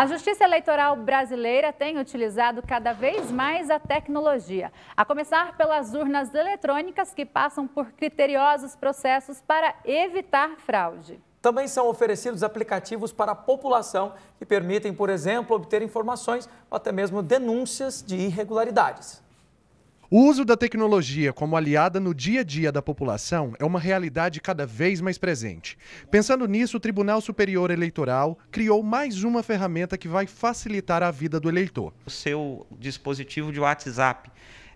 A Justiça Eleitoral brasileira tem utilizado cada vez mais a tecnologia, a começar pelas urnas eletrônicas que passam por criteriosos processos para evitar fraude. Também são oferecidos aplicativos para a população que permitem, por exemplo, obter informações ou até mesmo denúncias de irregularidades. O uso da tecnologia como aliada no dia a dia da população é uma realidade cada vez mais presente. Pensando nisso, o Tribunal Superior Eleitoral criou mais uma ferramenta que vai facilitar a vida do eleitor. O seu dispositivo de WhatsApp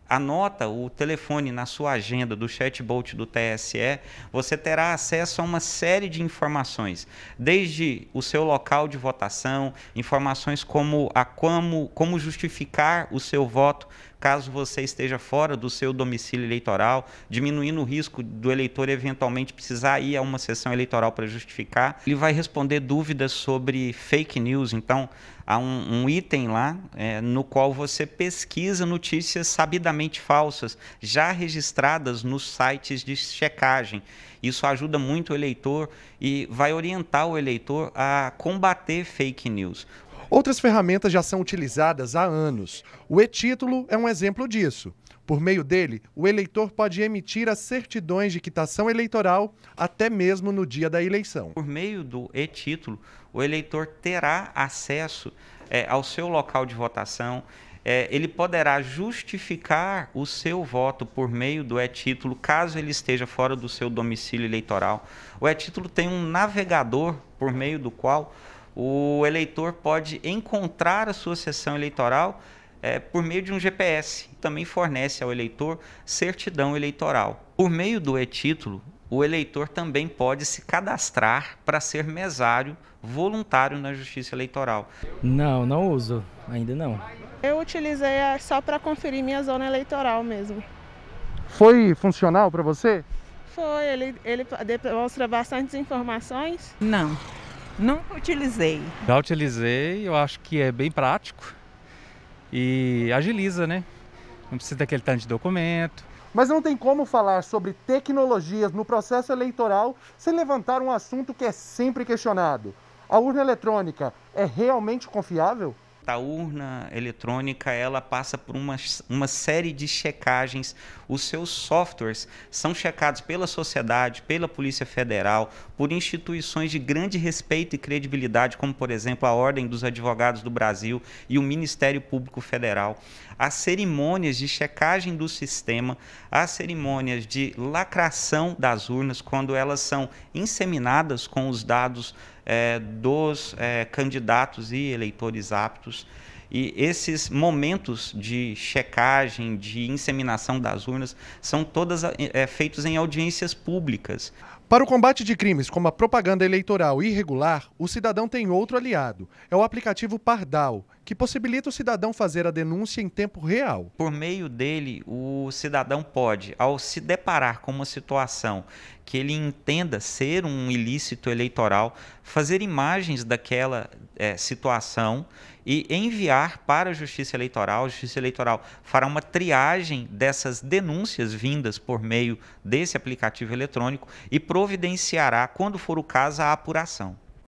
anota o telefone na sua agenda do chatbot do TSE, você terá acesso a uma série de informações, desde o seu local de votação, informações como a como, como justificar o seu voto caso você esteja fora do seu domicílio eleitoral, diminuindo o risco do eleitor eventualmente precisar ir a uma sessão eleitoral para justificar. Ele vai responder dúvidas sobre fake news. Então, há um, um item lá é, no qual você pesquisa notícias sabidamente falsas, já registradas nos sites de checagem. Isso ajuda muito o eleitor e vai orientar o eleitor a combater fake news. Outras ferramentas já são utilizadas há anos. O e-título é um exemplo disso. Por meio dele, o eleitor pode emitir as certidões de quitação eleitoral até mesmo no dia da eleição. Por meio do e-título, o eleitor terá acesso é, ao seu local de votação. É, ele poderá justificar o seu voto por meio do e-título, caso ele esteja fora do seu domicílio eleitoral. O e-título tem um navegador por meio do qual o eleitor pode encontrar a sua sessão eleitoral é, por meio de um GPS. Também fornece ao eleitor certidão eleitoral. Por meio do e-título, o eleitor também pode se cadastrar para ser mesário voluntário na Justiça Eleitoral. Não, não uso, ainda não. Eu utilizei só para conferir minha zona eleitoral mesmo. Foi funcional para você? Foi, ele, ele demonstra bastantes informações. Não. Nunca utilizei. Já utilizei, eu acho que é bem prático e agiliza, né? Não precisa daquele tanto de documento. Mas não tem como falar sobre tecnologias no processo eleitoral sem levantar um assunto que é sempre questionado. A urna eletrônica é realmente confiável? a urna eletrônica ela passa por uma, uma série de checagens. Os seus softwares são checados pela sociedade, pela Polícia Federal, por instituições de grande respeito e credibilidade, como por exemplo a Ordem dos Advogados do Brasil e o Ministério Público Federal. As cerimônias de checagem do sistema, as cerimônias de lacração das urnas, quando elas são inseminadas com os dados é, dos é, candidatos e eleitores aptos. E esses momentos de checagem, de inseminação das urnas, são todas é, feitos em audiências públicas. Para o combate de crimes como a propaganda eleitoral irregular, o cidadão tem outro aliado. É o aplicativo Pardal, que possibilita o cidadão fazer a denúncia em tempo real. Por meio dele, o cidadão pode, ao se deparar com uma situação que ele entenda ser um ilícito eleitoral, fazer imagens daquela é, situação e enviar para a Justiça Eleitoral. A Justiça Eleitoral fará uma triagem dessas denúncias vindas por meio desse aplicativo eletrônico e pro providenciará, quando for o caso, a apuração.